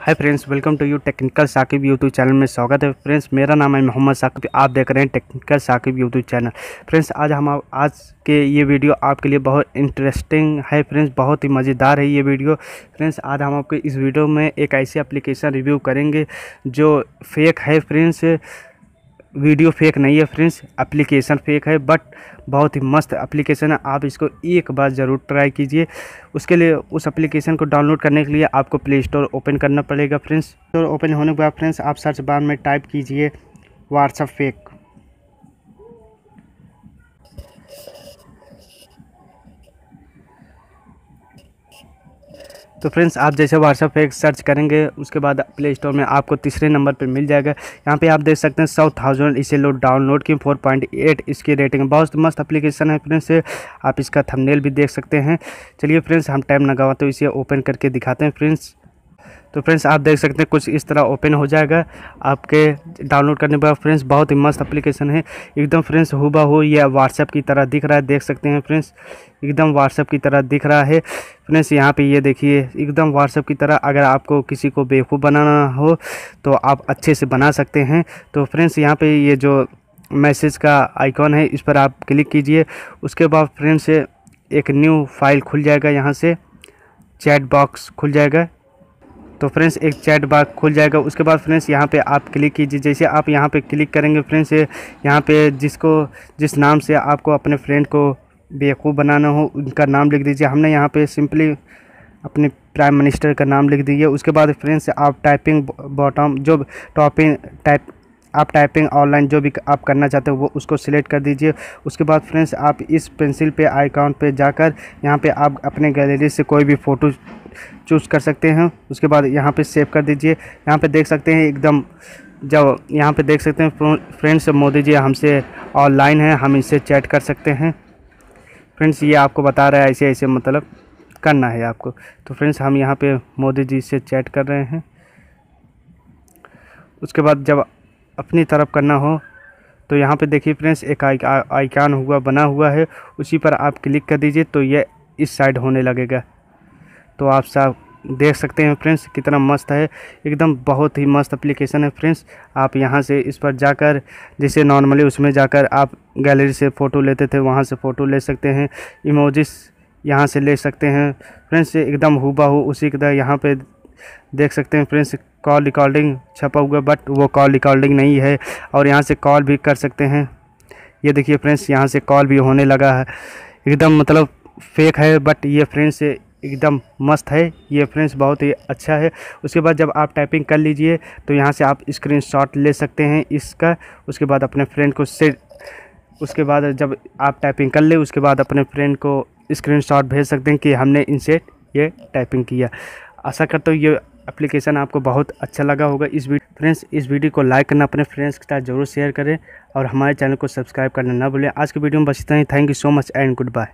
hi friends welcome to you technical Saqib YouTube channel में स्वागत है फ्रेंड्स मेरा नाम है मोहम्मद साकिब आप देख रहे हैं technical Saqib YouTube channel friends आज हम आज के ये वीडियो आपके लिए बहुत इंटरेस्टिंग है फ्रेंड्स बहुत ही मज़ेदार है ये वीडियो फ्रेंड्स आज हम आपके इस वीडियो में एक ऐसी अप्लीकेशन रिव्यू करेंगे जो फेक है फ्रेंड्स वीडियो फेक नहीं है फ्रेंड्स एप्लीकेशन फेक है बट बहुत ही मस्त एप्लीकेशन है आप इसको एक बार ज़रूर ट्राई कीजिए उसके लिए उस एप्लीकेशन को डाउनलोड करने के लिए आपको प्ले स्टोर ओपन करना पड़ेगा फ्रेंड्स स्टोर ओपन होने के बाद फ्रेंड्स आप सर्च बार में टाइप कीजिए व्हाट्सअप फेक तो फ्रेंड्स आप जैसे व्हाट्सअप पे सर्च करेंगे उसके बाद प्ले स्टोर में आपको तीसरे नंबर पर मिल जाएगा यहाँ पे आप देख सकते हैं सौ थाउजेंड इसे लोग डाउनलोड पॉइंट 4.8 इसकी रेटिंग बहुत मस्त एप्लीकेशन है फ्रेंड्स आप इसका थंबनेल भी देख सकते हैं चलिए फ्रेंड्स हम टाइम लगावा तो इसे ओपन करके दिखाते हैं फ्रेंड्स तो फ्रेंड्स आप देख सकते हैं कुछ इस तरह ओपन हो जाएगा आपके डाउनलोड करने पर फ्रेंड्स बहुत ही मस्त अप्लीकेशन है एकदम फ्रेंड्स हुबा हो यह व्हाट्सएप की तरह दिख रहा है देख सकते हैं फ्रेंड्स एकदम व्हाट्सएप की तरह दिख रहा है फ्रेंड्स यहाँ पे ये देखिए एकदम व्हाट्सएप की तरह अगर आपको किसी को बेवकूफ़ बनाना हो तो आप अच्छे से बना सकते हैं तो फ्रेंड्स यहाँ पर ये जो मैसेज का आइकॉन है इस पर आप क्लिक कीजिए उसके बाद फ्रेंड्स एक न्यू फाइल खुल जाएगा यहाँ से चैट बॉक्स खुल जाएगा तो फ्रेंड्स एक चैट बाग खुल जाएगा उसके बाद फ्रेंड्स यहाँ पे आप क्लिक कीजिए जैसे आप यहाँ पे क्लिक करेंगे फ्रेंड्स यहाँ पे जिसको जिस नाम से आपको अपने फ्रेंड को बेवकूफ़ बनाना हो उनका नाम लिख दीजिए हमने यहाँ पे सिंपली अपने प्राइम मिनिस्टर का नाम लिख दीजिए उसके बाद फ्रेंड्स आप टाइपिंग बॉटम जो टॉपिंग टाइप आप टाइपिंग ऑनलाइन जो भी आप करना चाहते हो वो उसको सिलेक्ट कर दीजिए उसके बाद फ्रेंड्स आप इस पेंसिल पे आइकॉन पे जाकर यहाँ पे आप अपने गैलरी से कोई भी फ़ोटो चूज़ कर सकते हैं उसके बाद यहाँ पे सेव कर दीजिए यहाँ पे देख सकते हैं एकदम जब यहाँ पे देख सकते हैं फ्रेंड्स मोदी जी हमसे ऑनलाइन है हम इससे चैट कर सकते हैं फ्रेंड्स ये आपको बता रहा है ऐसे ऐसे मतलब करना है आपको तो फ्रेंड्स हम यहाँ पर मोदी जी से चैट कर रहे हैं उसके बाद जब अपनी तरफ करना हो तो यहाँ पे देखिए फ्रेंड्स एक आइकान हुआ बना हुआ है उसी पर आप क्लिक कर दीजिए तो ये इस साइड होने लगेगा तो आप सब देख सकते हैं फ्रेंड्स कितना मस्त है एकदम बहुत ही मस्त एप्लीकेशन है फ्रेंड्स आप यहां से इस पर जाकर जैसे नॉर्मली उसमें जाकर आप गैलरी से फ़ोटो लेते थे वहां से फ़ोटो ले सकते हैं इमोजिस यहां से ले सकते हैं फ्रेंड्स एकदम हुबा हु उसी की तरह यहाँ पर देख सकते हैं फ्रेंड्स कॉल रिकॉर्डिंग छपा हुआ बट वो कॉल रिकॉर्डिंग नहीं है और यहाँ से कॉल भी कर सकते हैं ये देखिए फ्रेंड्स यहाँ से कॉल भी होने लगा है एकदम मतलब फेक है बट ये फ्रेंड्स एकदम मस्त है ये फ्रेंड्स बहुत ही अच्छा है उसके बाद जब आप टाइपिंग कर लीजिए तो यहाँ से आप स्क्रीनशॉट ले सकते हैं इसका उसके बाद अपने फ्रेंड को सेट उसके बाद जब आप टाइपिंग कर ले उसके बाद अपने फ्रेंड को स्क्रीनशॉट भेज सकते हैं कि हमने इनसे ये टाइपिंग किया आशा करता हूँ ये एप्लीकेशन आपको बहुत अच्छा लगा होगा इस वीडियो फ्रेंड्स इस वीडियो को लाइक करना अपने फ्रेंड्स के साथ जरूर शेयर करें और हमारे चैनल को सब्सक्राइब करना ना भूलें आज के वीडियो में बस इतना ही thank you so much and good bye